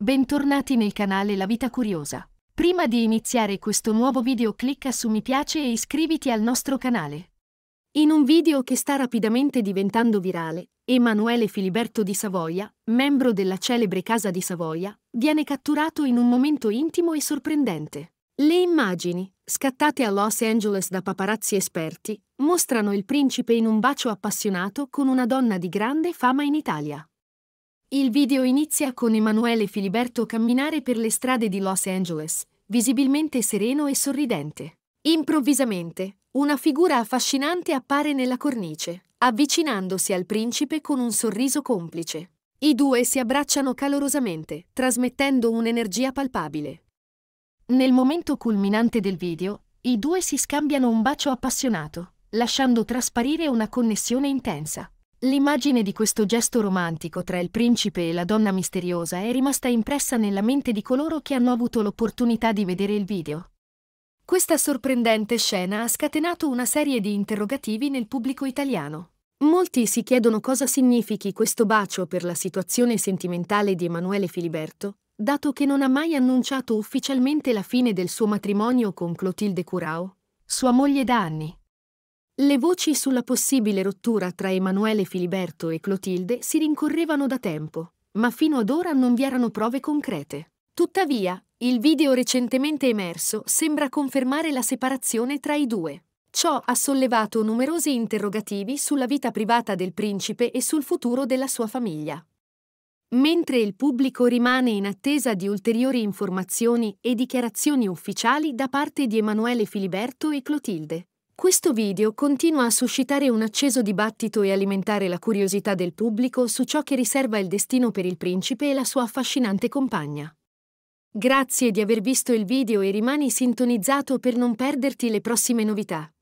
Bentornati nel canale La Vita Curiosa. Prima di iniziare questo nuovo video clicca su mi piace e iscriviti al nostro canale. In un video che sta rapidamente diventando virale, Emanuele Filiberto di Savoia, membro della celebre Casa di Savoia, viene catturato in un momento intimo e sorprendente. Le immagini, scattate a Los Angeles da paparazzi esperti, mostrano il principe in un bacio appassionato con una donna di grande fama in Italia. Il video inizia con Emanuele Filiberto camminare per le strade di Los Angeles, visibilmente sereno e sorridente. Improvvisamente, una figura affascinante appare nella cornice, avvicinandosi al principe con un sorriso complice. I due si abbracciano calorosamente, trasmettendo un'energia palpabile. Nel momento culminante del video, i due si scambiano un bacio appassionato, lasciando trasparire una connessione intensa. L'immagine di questo gesto romantico tra il principe e la donna misteriosa è rimasta impressa nella mente di coloro che hanno avuto l'opportunità di vedere il video. Questa sorprendente scena ha scatenato una serie di interrogativi nel pubblico italiano. Molti si chiedono cosa significhi questo bacio per la situazione sentimentale di Emanuele Filiberto, dato che non ha mai annunciato ufficialmente la fine del suo matrimonio con Clotilde Curao, sua moglie da anni. Le voci sulla possibile rottura tra Emanuele Filiberto e Clotilde si rincorrevano da tempo, ma fino ad ora non vi erano prove concrete. Tuttavia, il video recentemente emerso sembra confermare la separazione tra i due. Ciò ha sollevato numerosi interrogativi sulla vita privata del principe e sul futuro della sua famiglia. Mentre il pubblico rimane in attesa di ulteriori informazioni e dichiarazioni ufficiali da parte di Emanuele Filiberto e Clotilde, questo video continua a suscitare un acceso dibattito e alimentare la curiosità del pubblico su ciò che riserva il destino per il principe e la sua affascinante compagna. Grazie di aver visto il video e rimani sintonizzato per non perderti le prossime novità.